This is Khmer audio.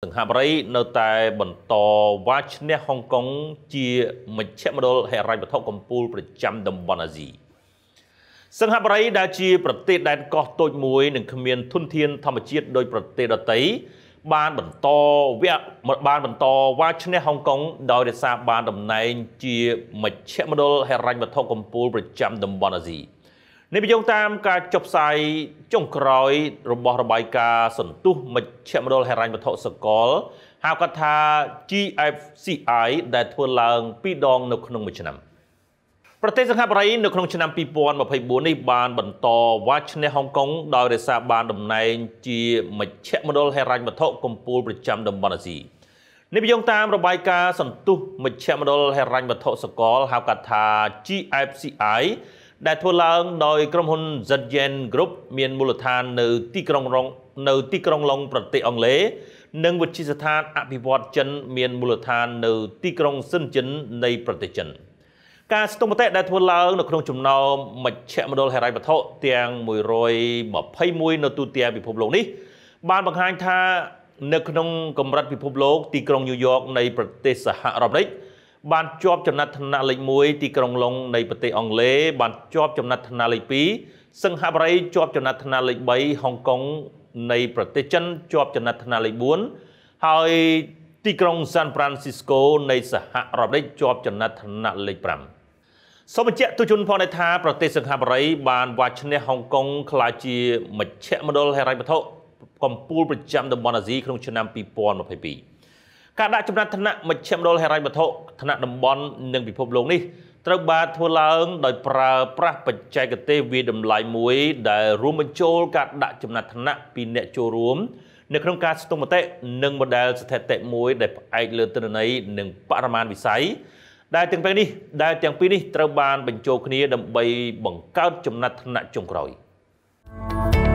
សង្ហបុរីនៅតែបន្តវ៉ាឈ្នះហុងកុងជាមជ្ឈមណ្ឌលហិរញ្ញវត្ថុកម្ពុជាប្រចាំតំបន់អាស៊ីសង្ហបុរីដែលជាប្រទេសដែនកោះតូចមួយ និងគ្មានធនធានធម្មជាតិដោយប្រទេសដទៃបានបន្តវគ្គបានបន្តវ៉ាឈ្នះហុងកុងដោយរសារបានតំណែងជាមជ្ឈមណ្ឌលហិរញ្ញវត្ថុកម្ពុជាប្រចាំតំបន់អាស៊ី។នេះបញ្យងតាម ការចុះផ្សាយចុងក្រោយ របស់របាយការណ៍សន្ទុះមជ្ឈមណ្ឌលហិរញ្ញវត្ថុសកលហៅកាត់ថា GFCI ដែលធ្វើឡើង2ដង នៅក្នុងមួយឆ្នាំ ប្រទេសសិង្ហបុរីនៅក្នុងឆ្នាំ2024នេះបានបន្តវ៉ាឈ្នះហុងកុងដោយរសារបានតំណែង ជាមជ្ឈមណ្ឌលហិរញ្ញវត្ថុកម្ពុជាប្រចាំតំបន់អាស៊ីនេះបញ្យងតាមរបាយការណ៍សន្ទុះមជ្ឈមណ្ឌលហិរញ្ញវត្ថុសកលហៅកាត់ថា GFCI ដែលធ្វើឡើងដោយក្រុមហ៊ុន ZN Group មានមូលដ្ឋាន នៅទីក្រុងរងនៅទីក្រុងឡុងប្រទេសអង់គ្លេសនិងវិទ្យាស្ថានអភិវឌ្ឍចិន មានមូលដ្ឋាន នៅទីក្រុងសិនចិននៃប្រទេសចិនការស្ទង់មតិដែលធ្វើឡើងនៅក្នុងចំណោមមជ្ឈមណ្ឌលហិរញ្ញវត្ថុទាំង121នៅទូទាំងពិភពលោកនេះ បានបង្ហាញថា នៅ ក្នុងកម្រិតពិភពលោកទីក្រុងញូវយ៉កនៃប្រទេសសហរដ្ឋអាមេរិកបានជាប់ចំណាត់ថ្នាក់លេខ1ទីក្រុងឡុងនៃប្រទេសអង់គ្លេសបានជាប់ចំណាត់ថ្នាក់លេខ2សិង្ហបុរីជាប់ចំណាត់ថ្នាក់លេខ3ហុងកុងនៃប្រទេសចិនជាប់ចំណាត់ថ្នាក់លេខ4ហើយទីក្រុងសាន់ហ្វ្រាន់ស៊ីស្កូនៃសហរដ្ឋអាមេរិកជាប់ចំណាត់ថ្នាក់លេខ5សូមបញ្ជាក់ទូជនផងដែរថាប្រទេសសិង្ហបុរី បានវាឈ្នះហុងកុងក្លាយជាមជ្ឈមណ្ឌលហិរញ្ញវត្ថុកម្ពុជាប្រចាំតំបន់អាស៊ីក្នុងឆ្នាំ2022ការដាក់ចំណាត់ថ្នាក់មជ្ឈមណ្ឌលហិរញ្ញវត្ថុថ្នាក់តំបន់និងពិភពលោកនេះត្រូវបានធ្វើឡើងដោយប្រើប្រាស់បច្ចេកទេសវាតម្លៃមួយដែលរួមបញ្ចូលការដាក់ចំណាត់ថ្នាក់ពីអ្នកចូលរួមនៅក្នុងការស្ទង់មតិនិង model ស្ថិតិមួយដែលផ្អែកលើទិន្នន័យនិងបរិមាណវិស័យដែលទាំងពេលនេះ ដែលទាំងពីរនេះត្រូវបានបញ្ចូលគ្នាដើម្បីបង្កើតចំណាត់ថ្នាក់ចុងក្រោយ។